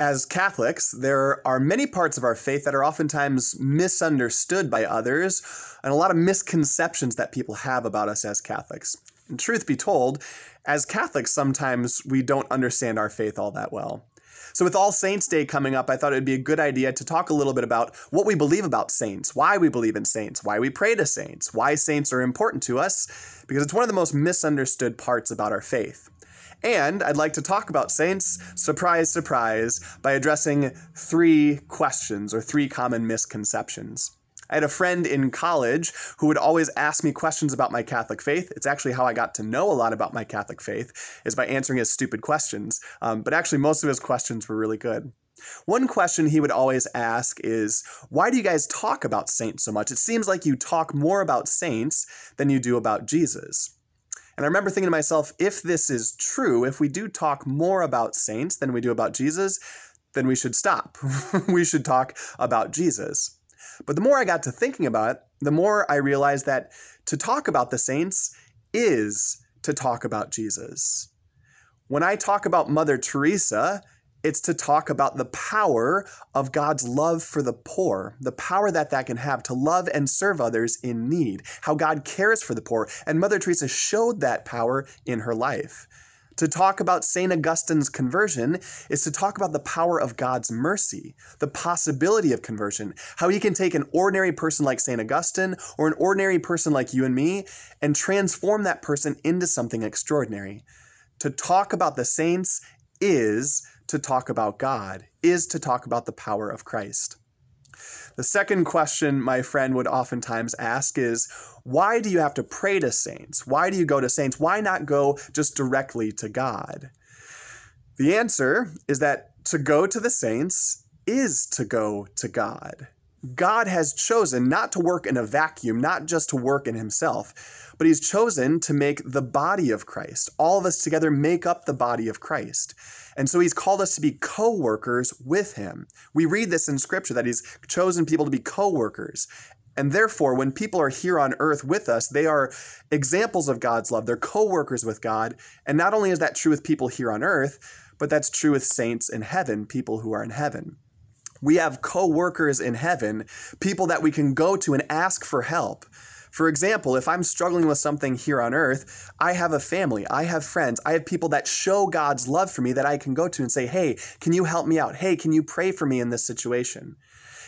As Catholics, there are many parts of our faith that are oftentimes misunderstood by others and a lot of misconceptions that people have about us as Catholics. And truth be told, as Catholics, sometimes we don't understand our faith all that well. So, with All Saints Day coming up, I thought it would be a good idea to talk a little bit about what we believe about saints, why we believe in saints, why we pray to saints, why saints are important to us, because it's one of the most misunderstood parts about our faith. And I'd like to talk about saints, surprise, surprise, by addressing three questions or three common misconceptions. I had a friend in college who would always ask me questions about my Catholic faith. It's actually how I got to know a lot about my Catholic faith is by answering his stupid questions. Um, but actually, most of his questions were really good. One question he would always ask is, Why do you guys talk about saints so much? It seems like you talk more about saints than you do about Jesus. And I remember thinking to myself, if this is true, if we do talk more about saints than we do about Jesus, then we should stop. we should talk about Jesus. But the more I got to thinking about it, the more I realized that to talk about the saints is to talk about Jesus. When I talk about Mother Teresa, it's to talk about the power of God's love for the poor, the power that that can have to love and serve others in need, how God cares for the poor. And Mother Teresa showed that power in her life. To talk about St. Augustine's conversion is to talk about the power of God's mercy, the possibility of conversion, how he can take an ordinary person like St. Augustine or an ordinary person like you and me and transform that person into something extraordinary. To talk about the saints is to talk about God, is to talk about the power of Christ. The second question my friend would oftentimes ask is why do you have to pray to saints? Why do you go to saints? Why not go just directly to God? The answer is that to go to the saints is to go to God. God has chosen not to work in a vacuum, not just to work in himself, but he's chosen to make the body of Christ. All of us together make up the body of Christ. And so he's called us to be co workers with him. We read this in scripture that he's chosen people to be co workers. And therefore, when people are here on earth with us, they are examples of God's love. They're co workers with God. And not only is that true with people here on earth, but that's true with saints in heaven, people who are in heaven. We have co workers in heaven, people that we can go to and ask for help. For example, if I'm struggling with something here on earth, I have a family, I have friends, I have people that show God's love for me that I can go to and say, hey, can you help me out? Hey, can you pray for me in this situation?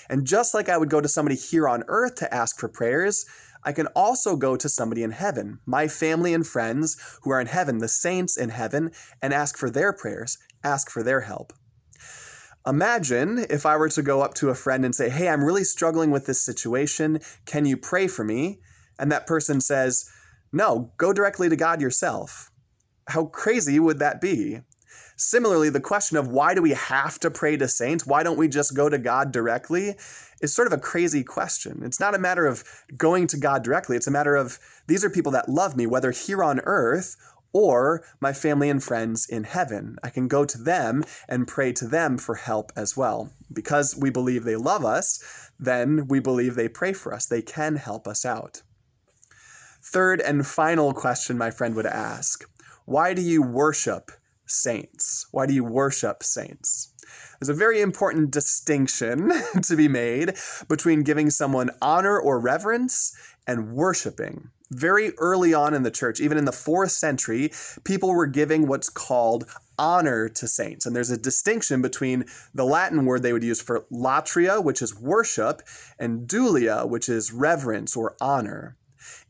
And just like I would go to somebody here on earth to ask for prayers, I can also go to somebody in heaven, my family and friends who are in heaven, the saints in heaven, and ask for their prayers, ask for their help. Imagine if I were to go up to a friend and say, Hey, I'm really struggling with this situation. Can you pray for me? And that person says, No, go directly to God yourself. How crazy would that be? Similarly, the question of why do we have to pray to saints? Why don't we just go to God directly? is sort of a crazy question. It's not a matter of going to God directly, it's a matter of these are people that love me, whether here on earth or my family and friends in heaven. I can go to them and pray to them for help as well. Because we believe they love us, then we believe they pray for us. They can help us out. Third and final question my friend would ask Why do you worship saints? Why do you worship saints? There's a very important distinction to be made between giving someone honor or reverence and worshiping very early on in the church, even in the fourth century, people were giving what's called honor to saints. And there's a distinction between the Latin word they would use for latria, which is worship, and dulia, which is reverence or honor.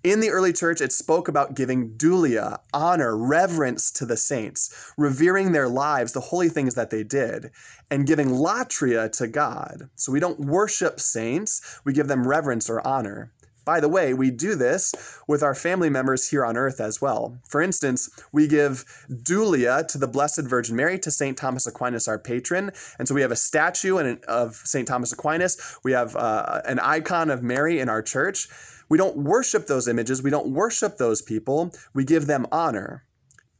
In the early church, it spoke about giving dulia, honor, reverence to the saints, revering their lives, the holy things that they did, and giving latria to God. So we don't worship saints, we give them reverence or honor. By the way, we do this with our family members here on earth as well. For instance, we give Dulia to the Blessed Virgin Mary to St. Thomas Aquinas, our patron. And so we have a statue of St. Thomas Aquinas. We have uh, an icon of Mary in our church. We don't worship those images. We don't worship those people. We give them honor.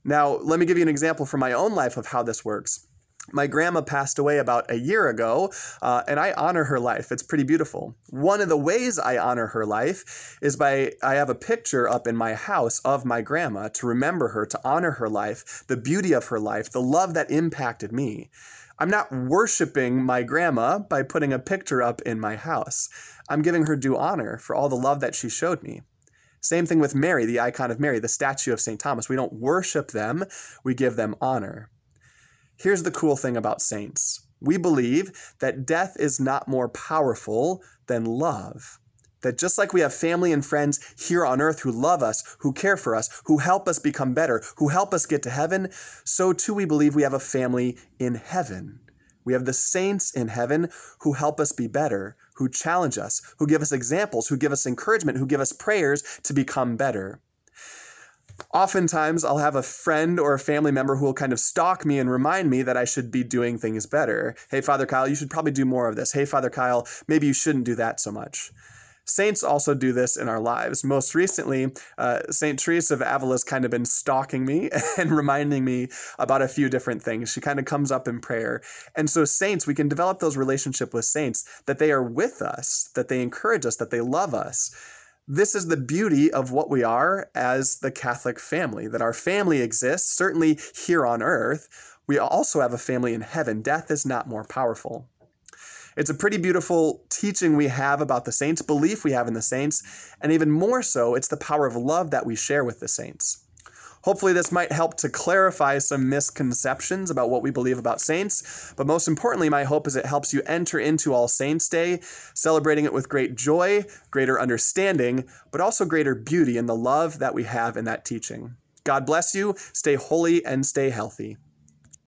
Now, let me give you an example from my own life of how this works. My grandma passed away about a year ago, uh, and I honor her life. It's pretty beautiful. One of the ways I honor her life is by I have a picture up in my house of my grandma to remember her, to honor her life, the beauty of her life, the love that impacted me. I'm not worshiping my grandma by putting a picture up in my house. I'm giving her due honor for all the love that she showed me. Same thing with Mary, the icon of Mary, the statue of St. Thomas. We don't worship them, we give them honor. Here's the cool thing about saints we believe that death is not more powerful than love. That just like we have family and friends here on earth who love us, who care for us, who help us become better, who help us get to heaven, so too we believe we have a family in heaven. We have the saints in heaven who help us be better, who challenge us, who give us examples, who give us encouragement, who give us prayers to become better oftentimes I'll have a friend or a family member who will kind of stalk me and remind me that I should be doing things better. Hey, Father Kyle, you should probably do more of this. Hey, Father Kyle, maybe you shouldn't do that so much. Saints also do this in our lives. Most recently, uh, Saint Teresa of Avila has kind of been stalking me and reminding me about a few different things. She kind of comes up in prayer. And so, saints, we can develop those relationship with saints that they are with us, that they encourage us, that they love us this is the beauty of what we are as the Catholic family, that our family exists, certainly here on earth. We also have a family in heaven. Death is not more powerful. It's a pretty beautiful teaching we have about the saints, belief we have in the saints, and even more so, it's the power of love that we share with the saints. Hopefully, this might help to clarify some misconceptions about what we believe about saints. But most importantly, my hope is it helps you enter into All Saints Day, celebrating it with great joy, greater understanding, but also greater beauty in the love that we have in that teaching. God bless you. Stay holy and stay healthy.